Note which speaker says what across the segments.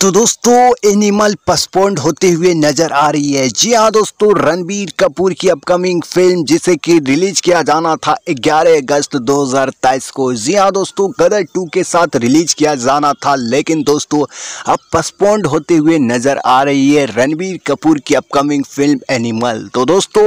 Speaker 1: तो दोस्तों एनिमल पसपोन्ड होते हुए नजर आ रही है जी हाँ दोस्तों रणबीर कपूर की अपकमिंग फिल्म जिसे कि रिलीज किया जाना था 11 अगस्त 2023 को जी हाँ दोस्तों गदर 2 के साथ रिलीज किया जाना था लेकिन दोस्तों अब पसपोन्ड होते हुए नजर आ रही है रणबीर कपूर की अपकमिंग फिल्म एनिमल तो दोस्तों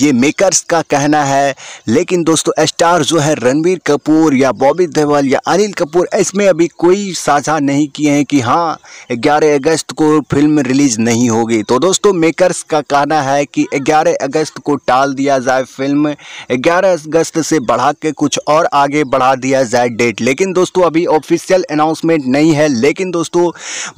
Speaker 1: ये मेकरस का कहना है लेकिन दोस्तों स्टार जो है रणबीर कपूर या बॉबी देवल या अनिल कपूर इसमें अभी कोई साझा नहीं किए हैं कि हाँ 11 अगस्त को फिल्म रिलीज़ नहीं होगी तो दोस्तों मेकर्स का कहना है कि 11 अगस्त को टाल दिया जाए फिल्म 11 अगस्त से बढ़ा के कुछ और आगे बढ़ा दिया जाए डेट लेकिन दोस्तों अभी ऑफिशियल अनाउंसमेंट नहीं है लेकिन दोस्तों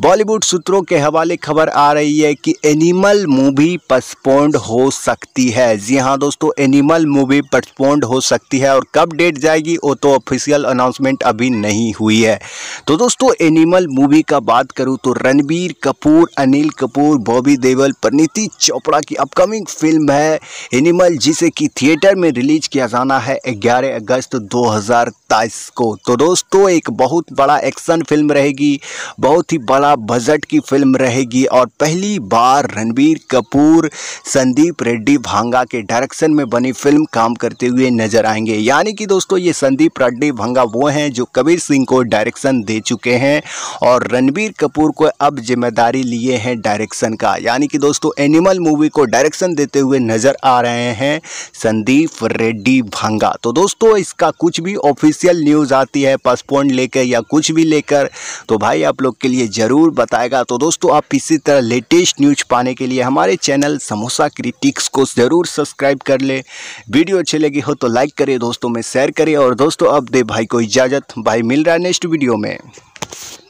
Speaker 1: बॉलीवुड सूत्रों के हवाले खबर आ रही है कि एनिमल मूवी पस्पोन्ड हो सकती है जी हाँ दोस्तों एनिमल मूवी पसपोन्ड हो सकती है और कब डेट जाएगी वो तो ऑफिशियल अनाउंसमेंट अभी नहीं हुई है तो दोस्तों एनिमल मूवी का बात करूँ तो रणबीर कपूर अनिल कपूर बॉबी देवल परनीति चोपड़ा की अपकमिंग फिल्म है एनिमल जिसे कि थिएटर में रिलीज किया जाना है 11 अगस्त 2023 को तो दोस्तों एक बहुत बड़ा एक्शन फिल्म रहेगी बहुत ही बड़ा बजट की फिल्म रहेगी और पहली बार रणबीर कपूर संदीप रेड्डी भांगा के डायरेक्शन में बनी फिल्म काम करते हुए नजर आएंगे यानी कि दोस्तों ये संदीप रेड्डी भांगा वो हैं जो कबीर सिंह को डायरेक्शन दे चुके हैं और रणबीर कपूर कपूर को अब जिम्मेदारी लिए हैं डायरेक्शन का यानी कि दोस्तों एनिमल मूवी को डायरेक्शन देते हुए नज़र आ रहे हैं संदीप रेड्डी भांगा तो दोस्तों इसका कुछ भी ऑफिशियल न्यूज़ आती है पासपोर्ट लेकर या कुछ भी लेकर तो भाई आप लोग के लिए ज़रूर बताएगा तो दोस्तों आप इसी तरह लेटेस्ट न्यूज पाने के लिए हमारे चैनल समोसा क्रिटिक्स को ज़रूर सब्सक्राइब कर ले वीडियो अच्छी लगी हो तो लाइक करें दोस्तों में शेयर करें और दोस्तों अब दे भाई को इजाज़त भाई मिल रहा है नेक्स्ट वीडियो में